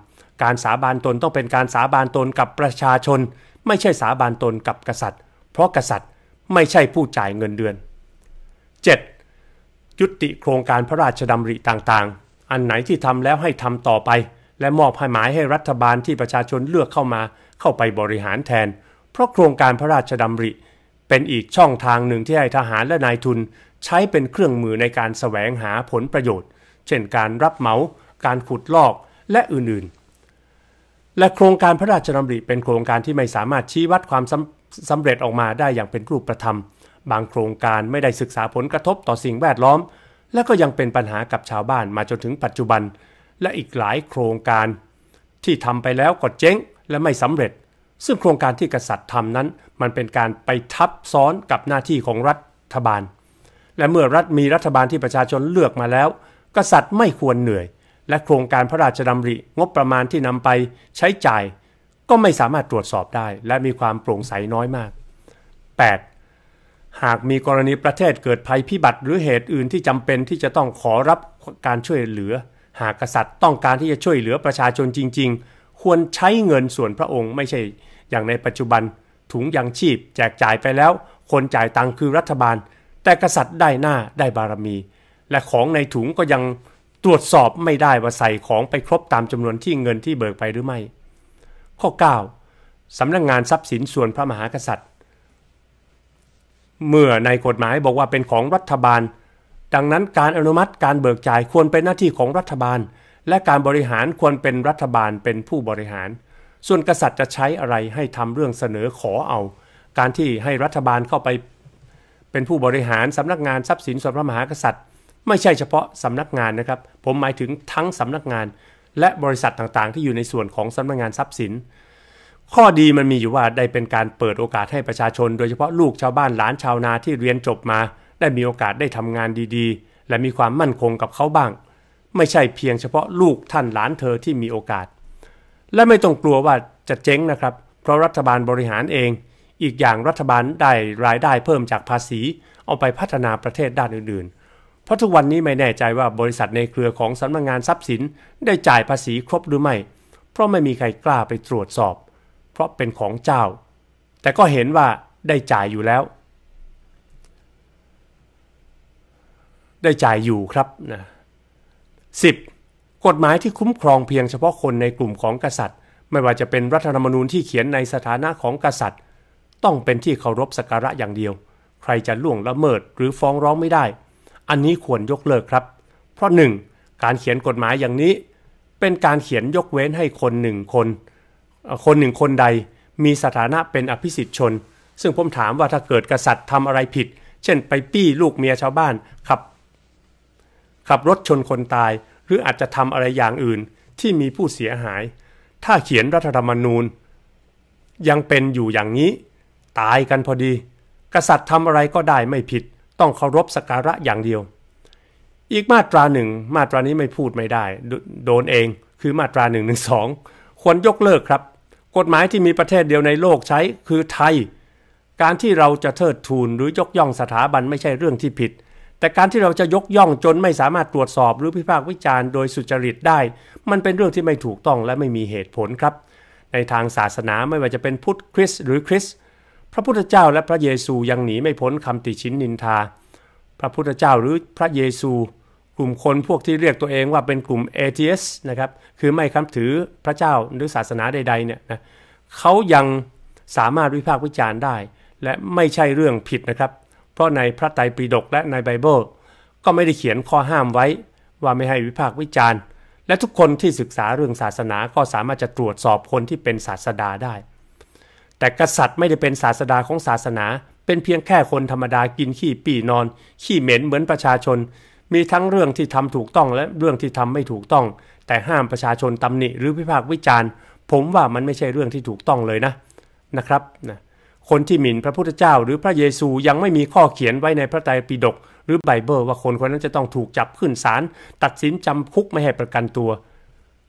การสาบานตนต้องเป็นการสาบานตนกับประชาชน ไม่ใช่สาบานตนกับกษัตริย์ เพราะกษัตริย์ไม่ใช่ผู้จ่ายเงินเดือน 7. ยุติโครงการพระราชดำริต่างๆ อันไหนที่ทำแล้วให้ทำต่อไป และมอบให้หมายให้รัฐบาลที่ประชาชนเลือกเข้ามาเข้าไปบริหารแทน เพราะโครงการพระราชดำริเป็นอีกช่องทางหนึ่งที่ให้ทหารและนายทุนใช้เป็นเครื่องมือในการสแสวงหาผลประโยชน์ เช่นการรับเหมา การขุดลอกและอื่นๆ และโครงการพระราชดำริเป็นโครงการที่ไม่สามารถชี้วัดความสำเร็จออกมาได้อย่างเป็นรูปธรรม บางโครงการไม่ได้ศึกษาผลกระทบต่อสิ่งแวดล้อม และก็ยังเป็นปัญหากับชาวบ้าน มาจนถึงปัจจุบัน และอีกหลายโครงการ ที่ทำไปแล้วก็เจ๊งและไม่สำเร็จซึ่งโครงการที่กษัตริย์ทำนั้น มันเป็นการไปทับซ้อนกับหน้าที่ของรัฐบาล และเมื่อรัฐมีรัฐบาลที่ประชาชนเลือกมาแล้ว กษัตริย์ไม่ควรเหนื่อย และโครงการพระราชดำริงบประมาณที่นำไปใช้จ่าย ก็ไม่สามารถตรวจสอบได้และมีความโปร่งใสน้อยมาก 8. หากมีกรณีประเทศเกิดภัยพิบัติหรือเหตุอื่นที่จำเป็นที่จะต้องขอรับการช่วยเหลือหากกษัตริย์ต้องการที่จะช่วยเหลือประชาชนจริง ๆ ควรใช้เงินส่วนพระองค์ไม่ใช่อย่างในปัจจุบันถุงยังชีพแจกจ่ายไปแล้ว คนจ่ายตังคือรัฐบาล แต่กษัตริย์ได้หน้าได้บารมี และของในถุงก็ยังตรวจสอบไม่ได้ว่าใส่ของไปครบตามจำนวนที่เงินที่เบิกไปหรือไม่ ข้อ9สำนักงงานทรัพย์สินส่วนพระมหากษัตริย์ เมื่อในกฎหมายบอกว่าเป็นของรัฐบาล ดังนั้นการอนุมัติการเบิกจ่ายควรเป็นหน้าที่ของรัฐบาล และการบริหารควรเป็นรัฐบาลเป็นผู้บริหารส่วนกษัตริย์จะใช้อะไรให้ทำเรื่องเสนอขอเอาการที่ให้รัฐบาลเข้าไป เป็นผู้บริหารสำนักงานทรัพย์สินส่วนพระมหากษัตริย์ ไม่ใช่เฉพาะสำนักงานนะครับ ผมหมายถึงทั้งสำนักงานและบริษัทต่างๆ ที่อยู่ในส่วนของสำนักงานทรัพย์สิน ข้อดีมันมีอยู่ว่าได้เป็นการเปิดโอกาสให้ประชาชนโดยเฉพาะลูกชาวบ้านหลานชาวนาที่เรียนจบมา ได้มีโอกาสได้ทำงานดี ๆ และมีความมั่นคงกับเขาบ้าง ไม่ใช่เพียงเฉพาะลูกท่านหลานเธอที่มีโอกาสและไม่ต้องกลัวว่าจะเจ๊งนะครับ เพราะรัฐบาลบริหารเอง อีกอย่างรัฐบาลได้รายได้เพิ่มจากภาษีเอาไปพัฒนาประเทศด้านอื่นๆ เพราะทุกวันนี้ไม่แน่ใจว่าบริษัทในเครือของสำนักงงานทรัพย์สินได้จ่ายภาษีครบหรือไม่ เพราะไม่มีใครกล้าไปตรวจสอบ เพราะเป็นของเจ้า แต่ก็เห็นว่าได้จ่ายอยู่แล้ว ได้จ่ายอยู่ครับนะสิบกฎหมายที่คุ้มครองเพียงเฉพาะคนในกลุ่มของกษัตริย์ ไม่ว่าจะเป็นรัฐธรรมนูญที่เขียนในสถานะของกษัตริย์ ต้องเป็นที่เคารพสักการะอย่างเดียว ใครจะล่วงละเมิดหรือฟ้องร้องไม่ได้ อันนี้ควรยกเลิกครับ เพราะหนึ่งการเขียนกฎหมายอย่างนี้ เป็นการเขียนยกเว้นให้คนหนึ่งคน คนหนึ่งคนใดมีสถานะเป็นอภิสิทธิชน ซึ่งผมถามว่าถ้าเกิดกษัตริย์ทำอะไรผิด เช่นไปปี้ลูกเมียชาวบ้านขับ ขับรถชนคนตายหรืออาจจะทำอะไรอย่างอื่นที่มีผู้เสียหาย ถ้าเขียนรัฐธรรมนูญ ยังเป็นอยู่อย่างนี้ ตายกันพอดี กษัตริย์ทำอะไรก็ได้ไม่ผิด ต้องเคารพสักการะอย่างเดียว อีกมาตราหนึ่ง มาตรานี้ไม่พูดไม่ได้ โดนเองคือมาตราหนึ่่งงงหนึสอควรยกเลิกครับ กฎหมายที่มีประเทศเดียวในโลกใช้คือไทยการที่เราจะเทิดทูนหรือยกย่องสถาบันไม่ใช่เรื่องที่ผิดแต่การที่เราจะยกย่องจนไม่สามารถตรวจสอบหรือพิพากษาวิจารณ์โดยสุจริตได้ มันเป็นเรื่องที่ไม่ถูกต้องและไม่มีเหตุผลครับ ในทางศาสนาไม่ว่าจะเป็นพุทธคริสต์หรือคริสต์พระพุทธเจ้าและพระเยซูยังหนีไม่พ้นคำติชินนินทา พระพุทธเจ้าหรือพระเยซู กลุ่มคนพวกที่เรียกตัวเองว่าเป็นกลุ่มเอเทียสนะครับ คือไม่คำถือพระเจ้าหรือศาสนาใดๆเนี่ยนะเขายังสามารถวิพากษ์วิจารณ์ได้และไม่ใช่เรื่องผิดนะครับเพราะในพระไตรปิฎกและในไบเบิลก็ไม่ได้เขียนข้อห้ามไว้ว่าไม่ให้วิพากษ์วิจารณ์ และทุกคนที่ศึกษาเรื่องศาสนา ก็สามารถจะตรวจสอบคนที่เป็นศาสดาได้ แต่กษัตริย์ไม่ได้เป็นศาสดาของศาสนา เป็นเพียงแค่คนธรรมดากินขี้ปี่นอน ขี้เหม็นเหมือนประชาชน มีทั้งเรื่องที่ทำถูกต้องและเรื่องที่ทำไม่ถูกต้อง แต่ห้ามประชาชนตำหนิหรือวิพากษ์วิจารณ์ ผมว่ามันไม่ใช่เรื่องที่ถูกต้องเลยนะ นะครับนะคนที่หมิ่นพระพุทธเจ้าหรือพระเยซูยังไม่มีข้อเขียนไว้ในพระไตรปิฎกหรือไบเบิลว่าคนคนนั้นจะต้องถูกจับขึ้นศาลตัดสินจำคุกไม่ให้ประกันตัว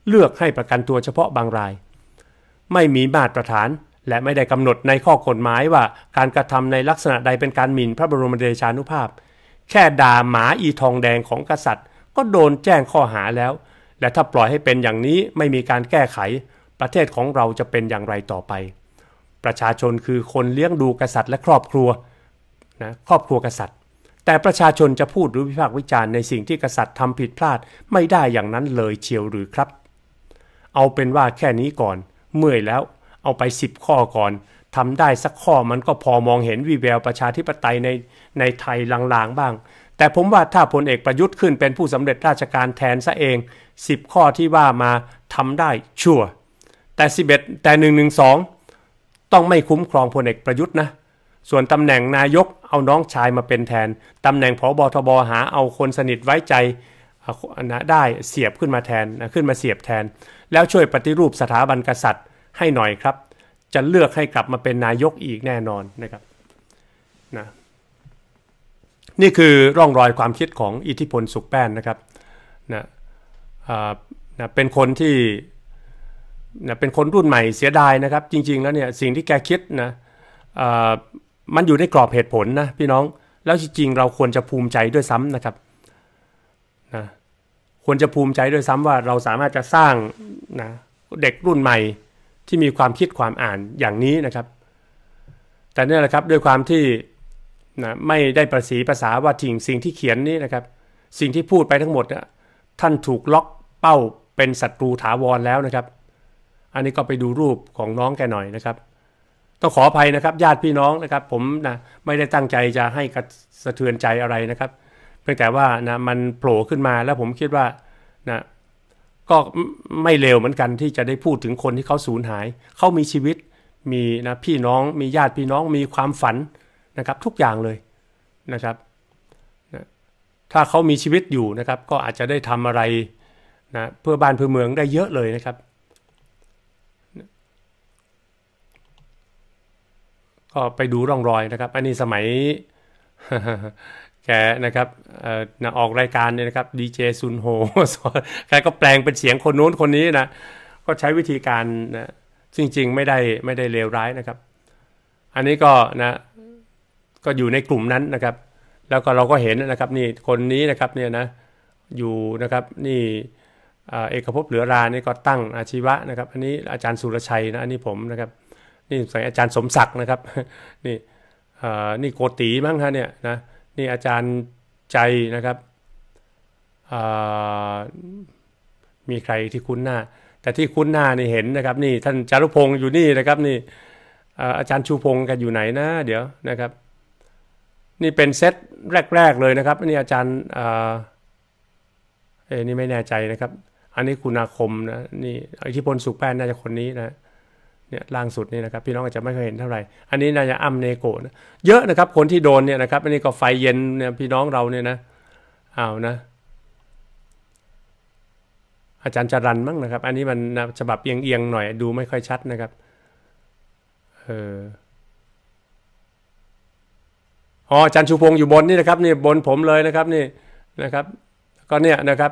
เลือกให้ประกันตัวเฉพาะบางราย ไม่มีมาตรฐาน และไม่ได้กำหนดในข้อกฎหมายว่าการกระทำในลักษณะใดเป็นการหมิ่นพระบรมเดชานุภาพ แค่ด่าหมาอีทองแดงของกษัตริย์ ก็โดนแจ้งข้อหาแล้วและถ้าปล่อยให้เป็นอย่างนี้ไม่มีการแก้ไขประเทศของเราจะเป็นอย่างไรต่อไปประชาชนคือคนเลี้ยงดูกษัตริย์ และครอบครัวนะครอบครัวกษัตริย์ แต่ประชาชนจะพูดหรือวิพากษ์วิจารณ์ในสิ่งที่กษัตริย์ทำผิดพลาดไม่ได้อย่างนั้นเลยเชียวหรือครับ เอาเป็นว่าแค่นี้ก่อน เมื่อยแล้วเอาไป 10 ข้อก่อนทำได้สักข้อมันก็พอมองเห็นวีแววประชาธิปไตยในในไทยลางๆบ้าง แต่ผมว่าถ้าพลเอกประยุทธ์ขึ้นเป็นผู้สำเร็จราชการแทนซะเอง 10 ข้อที่ว่ามาทำได้ชั่วแต่ 11 แต่112ต้องไม่คุ้มครองพลเอกประยุทธ์นะ ส่วนตำแหน่งนายกเอาน้องชายมาเป็นแทน ตำแหน่งผอบทบหาเอาคนสนิทไว้ใจนะได้เสียบขึ้นมาแทนขึ้นมาเสียบแทน แล้วช่วยปฏิรูปสถาบันกษัตริย์ให้หน่อยครับ จะเลือกให้กลับมาเป็นนายกอีกแน่นอนนะครับนะนี่คือร่องรอยความคิดของอิทธิพลสุขแป้นนะครับนะนะเป็นคนที่นะเป็นคนรุ่นใหม่เสียดายนะครับ จริงๆแล้วเนี่ยสิ่งที่แกคิดนะมันอยู่ในกรอบเหตุผลนะ พี่น้องแล้วจริงๆเราควรจะภูมิใจด้วยซ้ำนะครับนะควรจะภูมิใจด้วยซ้ำว่าเราสามารถจะสร้างนะเด็กรุ่นใหม่ที่มีความคิดความอ่านอย่างนี้นะครับ แต่นี่แหละครับด้วยความที่นะไม่ได้ประสีภาษาว่าทิ้งสิ่งที่เขียนนี้นะครับ สิ่งที่พูดไปทั้งหมดนะท่านถูกล็อกเป้าเป็นศัตรูถาวรแล้วนะครับอันนี้ก็ไปดูรูปของน้องแกหน่อยนะครับ ต้องขออภัยนะครับ ญาติพี่น้องนะครับ ผมนะไม่ได้ตั้งใจจะให้สะเทือนใจอะไรนะครับ เพียงแต่ว่านะมันโผล่ขึ้นมาแล้วผมคิดว่านะก็ไม่เลวเหมือนกันที่จะได้พูดถึงคนที่เขาสูญหาย เขามีชีวิตมีนะพี่น้องมีญาติพี่น้องมีความฝันนะครับ ทุกอย่างเลยนะครับ ถ้าเขามีชีวิตอยู่นะครับ ก็อาจจะได้ทำอะไรนะเพื่อบ้านเพื่อเมืองได้เยอะเลยนะครับก็ไปดูร่องรอยนะครับ อันนี้สมัยแกนะครับออกรายการเนี่ยนะครับดีเจซุนโฮแกก็แปลงเป็นเสียงคนโน้นคนนี้นะ ก็ใช้วิธีการนะจริงๆไม่ได้ไม่ได้เลวร้ายนะครับ อันนี้ก็นะ ก็อยู่ในกลุ่มนั้นนะครับ แล้วก็เราก็เห็นนะครับ นี่คนนี้นะครับเนี่ยนะ อยู่นะครับ นี่เอกภพเหลือรานี่ก็ตั้งอาชีวะนะครับ อันนี้อาจารย์สุรชัยนะ อันนี้ผมนะครับนี่สายอาจารย์สมศักดิ์นะครับนี่นี่โกตีมั้งฮะเนี่ยนะนี่อาจารย์ใจนะครับมีใครที่คุ้นหน้า แต่ที่คุ้นหน้านี่เห็นนะครับนี่ท่านจารุพงศ์อยู่นี่นะครับ นี่อาจารย์ชูพงศ์กันอยู่ไหนนะเดี๋ยวนะครับ นี่เป็นเซตแรกๆ เลยนะครับนี่อาจารย์เอ้นี่ไม่แน่ใจนะครับ อันนี้คุณอาคมนะนี่อิทธิพลสุขแป้นน่าจะคนนี้นะเนี่ยล่างสุดนี่นะครับ พี่น้องอาจจะไม่เคยเห็นเท่าไหร่ อันนี้นายอัมเนโกะเยอะนะครับคนที่โดนเนี่ยนะครับอันนี้ก็ไฟเย็นเนี่ยพี่น้องเราเนี่ยนะเอานะ อาจารย์จรันมั้งนะครับ อันนี้มันฉบับเอียงๆหน่อยดูไม่ค่อยชัดนะครับเอออออาจารย์ชูพงศ์อยู่บนนี่นะครับนี่บนผมเลยนะครับนี่นะครับก็เนี่ยนะครับ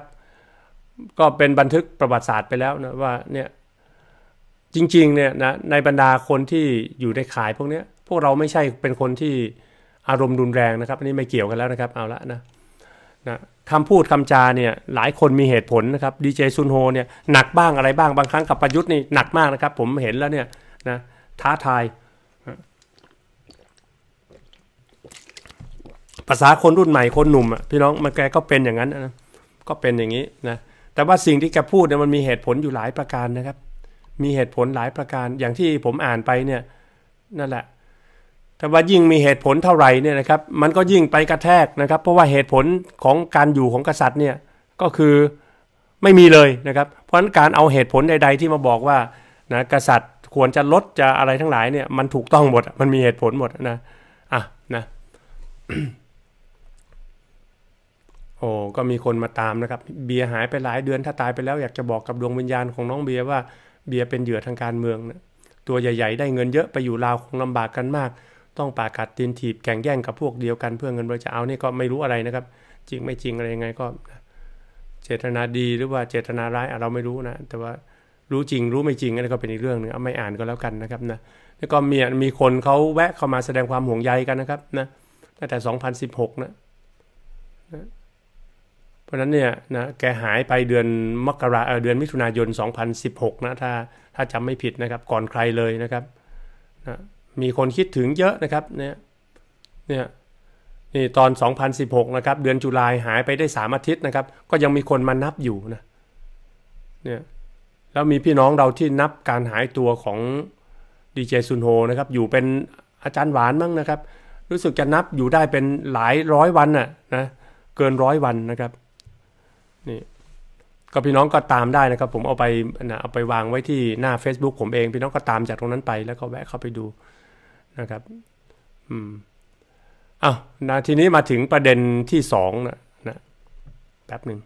ก็เป็นบันทึกประวัติศาสตร์ไปแล้วนะว่าเนี่ยจริงๆเนี่ยนะในบรรดาคนที่อยู่ในขายพวกเนี้ยพวกเราไม่ใช่เป็นคนที่อารมณ์รุนแรงนะครับอันนี้ไม่เกี่ยวกันแล้วนะครับเอาละนะนะคำพูดคำจาเนี่ยหลายคนมีเหตุผลนะครับดีเจซุนโฮเนี่ยหนักบ้างอะไรบ้างบางครั้งกับประยุทธ์นี่หนักมากนะครับ ผมเห็นแล้วเนี่ยนะท้าทายภาษาคนรุ่นใหม่คนหนุ่มอ่ะพี่น้องมันแกก็เป็นอย่างนั้นนะก็เป็นอย่างนี้นะแต่ว่าสิ่งที่แกพูดเนี่ยมันมีเหตุผลอยู่หลายประการนะครับมีเหตุผลหลายประการอย่างที่ผมอ่านไปเนี่ย นั่นแหละ แต่ว่ายิ่งมีเหตุผลเท่าไหร่เนี่ยนะครับมันก็ยิ่งไปกระแทกนะครับ เพราะว่าเหตุผลของการอยู่ของกษัตริย์ เนี่ย ก็คือไม่มีเลยนะครับ เพราะฉะนั้นการเอาเหตุผลใดๆที่มาบอกว่านะกษัตริย์ควรจะลดจะอะไรทั้งหลายเนี่ยมันถูกต้องหมดมันมีเหตุผลหมดนะอ่ะนะโอ้ก็มีคนมาตามนะครับ เบียร์หายไปหลายเดือนถ้าตายไปแล้วอยากจะบอกกับดวงวิญญาณของน้องเบียร์ว่าเบียร์เป็นเหยื่อทางการเมืองนะตัวใหญ่ ๆ ได้เงินเยอะไปอยู่ลาวคงลำบากกันมาก ต้องปากัดตีนถีบแข่งแย่งกับพวกเดียวกัน เพื่อเงินบริจาคเอานี่ก็ไม่รู้อะไรนะครับ จริงไม่จริงอะไรยังไงก็ เจตนาดีหรือว่าเจตนาร้าย เราไม่รู้นะ แต่ว่ารู้จริงรู้ไม่จริงอะนรีก็เป็นอีกเรื่องนึงไม่อ่านก็แล้วกันนะครับนะแล้วก็มีมีคนเขาแวะเข้ามาแสดงความห่วงใยกันนะครับนะตั้งแต่ 2016นนะราะฉะนั้นเนี่ยนะแกหายไปเดือนมกราเดือนมิถุนายน 2016นะถ้าถ้าจำไม่ผิดนะครับ ก่อนใครเลยนะครับนะมีคนคิดถึงเยอะนะครับเนี่ยเนี่ยนี่ตอน 2016 นะครับ เดือนจุลายหายไปได้ 3 อาทิตย์นะครับ ก็ยังมีคนมานับอยู่นะเนี่ยแล้วมีพี่น้องเราที่นับการหายตัวของดีเจซุนโฮนะครับอยู่เป็นอาจารย์หวานมั้งนะครับ รู้สึกจะนับอยู่ได้เป็นหลายร้อยวันน่ะนะเกินร้อยวันนะครับก็พี่น้องก็ตามได้นะครับ ผมเอาไปนะเอาไปวางไว้ที่หน้า Facebook ผมเอง พี่น้องก็ตามจากตรงนั้นไป แล้วก็แวะเข้าไปดูนะครับ อืมอ้าวนะทีนี้มาถึงประเด็นที่สองนะนะแป๊บหนึ่ง